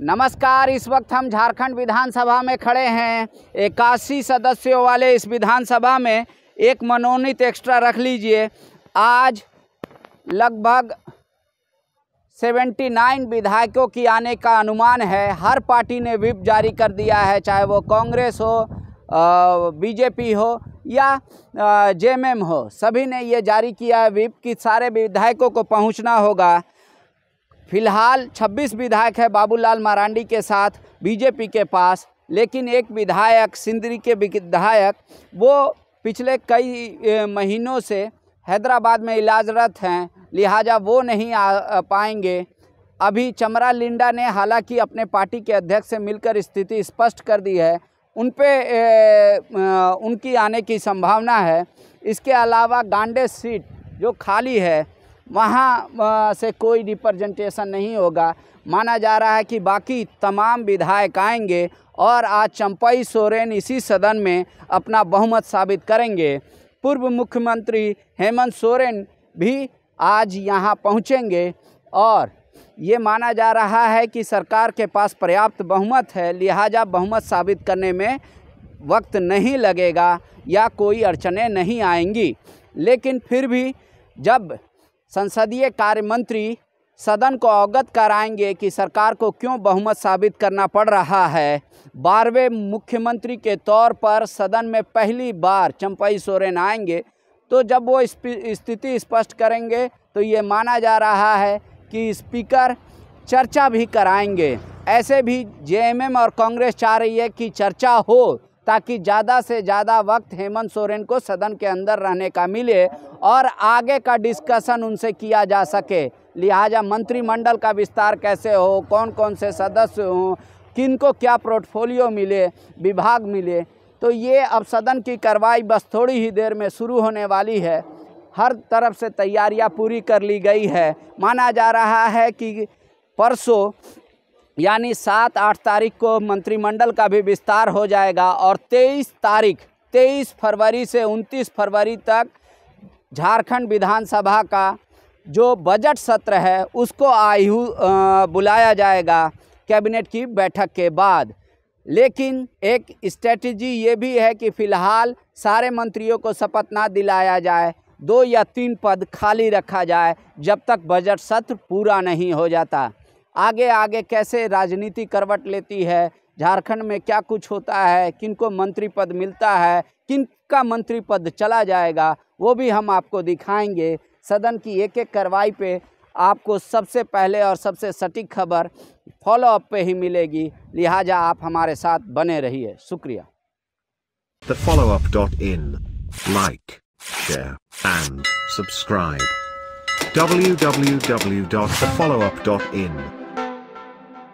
नमस्कार इस वक्त हम झारखंड विधानसभा में खड़े हैं इक्यासी सदस्यों वाले इस विधानसभा में एक मनोनीत एक्स्ट्रा रख लीजिए आज लगभग 79 विधायकों की आने का अनुमान है हर पार्टी ने विप जारी कर दिया है चाहे वो कांग्रेस हो बीजेपी हो या जेएमएम हो सभी ने ये जारी किया है विप कि सारे विधायकों को पहुंचना होगा फिलहाल 26 विधायक है बाबूलाल मारांडी के साथ बीजेपी के पास लेकिन एक विधायक सिंदरी के विधायक वो पिछले कई महीनों से हैदराबाद में इलाजरत हैं लिहाजा वो नहीं आ पाएंगे अभी चमरा लिंडा ने हालांकि अपने पार्टी के अध्यक्ष से मिलकर स्थिति स्पष्ट कर दी है उन पे ए, उनकी आने की संभावना है इसके अलावा गांडे सीट जो खाली है वहाँ से कोई रिप्रेजेंटेशन नहीं होगा माना जा रहा है कि बाकी तमाम विधायक आएंगे और आज चंपई सोरेन इसी सदन में अपना बहुमत साबित करेंगे पूर्व मुख्यमंत्री हेमंत सोरेन भी आज यहाँ पहुँचेंगे और ये माना जा रहा है कि सरकार के पास पर्याप्त बहुमत है लिहाजा बहुमत साबित करने में वक्त नहीं लगेगा या कोई अड़चने नहीं आएंगी लेकिन फिर भी जब संसदीय कार्य मंत्री सदन को अवगत कराएंगे कि सरकार को क्यों बहुमत साबित करना पड़ रहा है बारहवें मुख्यमंत्री के तौर पर सदन में पहली बार चंपई सोरेन आएंगे तो जब वो स्थिति स्पष्ट करेंगे तो ये माना जा रहा है कि स्पीकर चर्चा भी कराएंगे ऐसे भी जेएमएम और कांग्रेस चाह रही है कि चर्चा हो ताकि ज़्यादा से ज़्यादा वक्त हेमंत सोरेन को सदन के अंदर रहने का मिले और आगे का डिस्कशन उनसे किया जा सके लिहाजा मंत्रिमंडल का विस्तार कैसे हो कौन कौन से सदस्य हों किन को क्या पोर्टफोलियो मिले विभाग मिले तो ये अब सदन की कार्रवाई बस थोड़ी ही देर में शुरू होने वाली है हर तरफ से तैयारियां पूरी कर ली गई है माना जा रहा है कि परसों यानी सात आठ तारीख को मंत्रिमंडल का भी विस्तार हो जाएगा और तेईस तारीख तेईस फरवरी से उनतीस फरवरी तक झारखंड विधानसभा का जो बजट सत्र है उसको आयु बुलाया जाएगा कैबिनेट की बैठक के बाद लेकिन एक स्ट्रेटजी ये भी है कि फ़िलहाल सारे मंत्रियों को शपथ ना दिलाया जाए दो या तीन पद खाली रखा जाए जब तक बजट सत्र पूरा नहीं हो जाता आगे आगे कैसे राजनीति करवट लेती है झारखंड में क्या कुछ होता है किनको मंत्री पद मिलता है किन का मंत्री पद चला जाएगा वो भी हम आपको दिखाएंगे सदन की एक एक कार्रवाई पे आपको सबसे पहले और सबसे सटीक खबर फॉलोअप पे ही मिलेगी लिहाजा आप हमारे साथ बने रहिए शुक्रिया The follow-up dot in. Like, share, and subscribe. In